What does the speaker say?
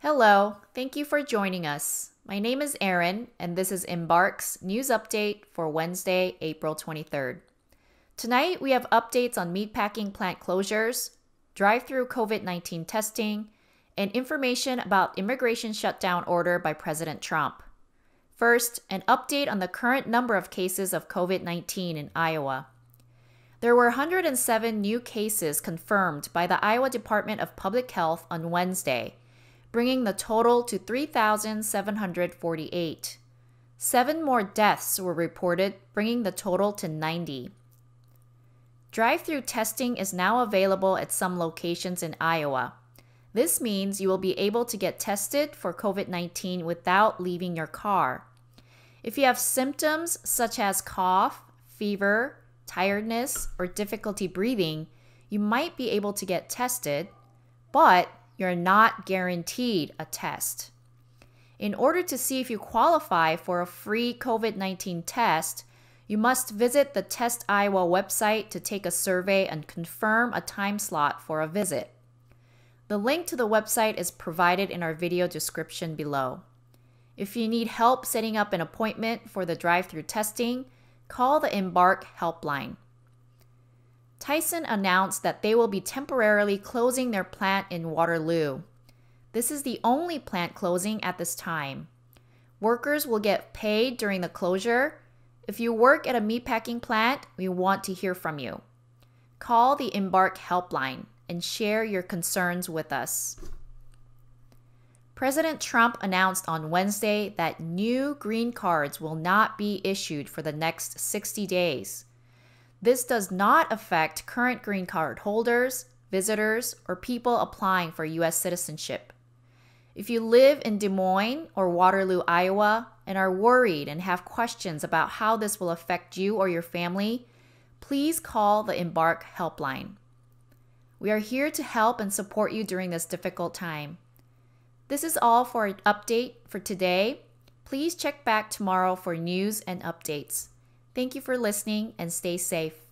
Hello, thank you for joining us. My name is Erin, and this is Embark's news update for Wednesday, April 23rd. Tonight, we have updates on meatpacking plant closures, drive through COVID 19 testing, and information about immigration shutdown order by President Trump. First, an update on the current number of cases of COVID 19 in Iowa. There were 107 new cases confirmed by the Iowa Department of Public Health on Wednesday bringing the total to 3,748. Seven more deaths were reported, bringing the total to 90. Drive through testing is now available at some locations in Iowa. This means you will be able to get tested for COVID 19 without leaving your car. If you have symptoms such as cough, fever, tiredness, or difficulty breathing, you might be able to get tested, but you're not guaranteed a test. In order to see if you qualify for a free COVID 19 test, you must visit the Test Iowa website to take a survey and confirm a time slot for a visit. The link to the website is provided in our video description below. If you need help setting up an appointment for the drive through testing, call the Embark helpline Tyson announced that they will be temporarily closing their plant in Waterloo. This is the only plant closing at this time. Workers will get paid during the closure. If you work at a meatpacking plant, we want to hear from you. Call the Embark helpline and share your concerns with us. President Trump announced on Wednesday that new green cards will not be issued for the next 60 days. This does not affect current green card holders, visitors, or people applying for U.S. citizenship. If you live in Des Moines or Waterloo, Iowa, and are worried and have questions about how this will affect you or your family, please call the Embark Helpline. We are here to help and support you during this difficult time. This is all for an update for today. Please check back tomorrow for news and updates. Thank you for listening and stay safe.